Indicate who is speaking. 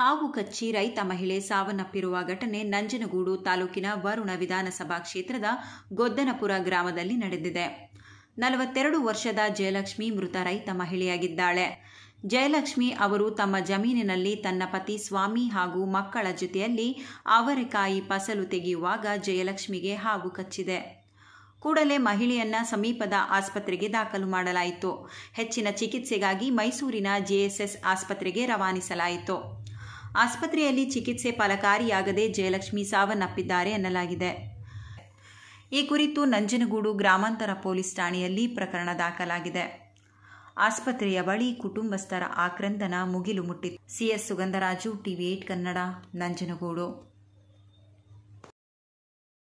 Speaker 1: ಹಾವು ಕಚ್ಚಿ ರೈತ ಮಹಿಳೆ ಸಾವನ್ನಪ್ಪಿರುವ ಘಟನೆ ನಂಜನಗೂಡು ತಾಲೂಕಿನ ವರುಣ ವಿಧಾನಸಭಾ ಕ್ಷೇತ್ರದ ಗೊದ್ದನಪುರ ಗ್ರಾಮದಲ್ಲಿ ನಡೆದಿದೆ ನಲವತ್ತೆರಡು ವರ್ಷದ ಜಯಲಕ್ಷ್ಮಿ ಮೃತ ರೈತ ಮಹಿಳೆಯಾಗಿದ್ದಾಳೆ ಜಯಲಕ್ಷ್ಮಿ ಅವರು ತಮ್ಮ ಜಮೀನಿನಲ್ಲಿ ತನ್ನ ಪತಿ ಸ್ವಾಮಿ ಹಾಗೂ ಮಕ್ಕಳ ಜೊತೆಯಲ್ಲಿ ಅವರೆಕಾಯಿ ಫಸಲು ತೆಗೆಯುವಾಗ ಜಯಲಕ್ಷ್ಮಿಗೆ ಹಾವು ಕಚ್ಚಿದೆ ಕೂಡಲೇ ಮಹಿಳೆಯನ್ನ ಸಮೀಪದ ಆಸ್ಪತ್ರೆಗೆ ದಾಖಲು ಮಾಡಲಾಯಿತು ಹೆಚ್ಚಿನ ಚಿಕಿತ್ಸೆಗಾಗಿ ಮೈಸೂರಿನ ಜೆಎಸ್ಎಸ್ ಆಸ್ಪತ್ರೆಗೆ ರವಾನಿಸಲಾಯಿತು ಆಸ್ಪತ್ರೆಯಲ್ಲಿ ಚಿಕಿತ್ಸೆ ಫಲಕಾರಿಯಾಗದೆ ಜಯಲಕ್ಷ್ಮಿ ಸಾವನ್ನಪ್ಪಿದ್ದಾರೆ ಎನ್ನಲಾಗಿದೆ ಈ ಕುರಿತು ನಂಜನಗೂಡು ಗ್ರಾಮಾಂತರ ಪೊಲೀಸ್ ಠಾಣೆಯಲ್ಲಿ ಪ್ರಕರಣ ದಾಖಲಾಗಿದೆ ಆಸ್ಪತ್ರೆಯ ಬಳಿ ಕುಟುಂಬಸ್ಥರ ಆಕ್ರಂದನ ಮುಗಿಲು ಮುಟ್ಟಿತ್ತು CS Sugandharaju TV eight Kannada Nanjangud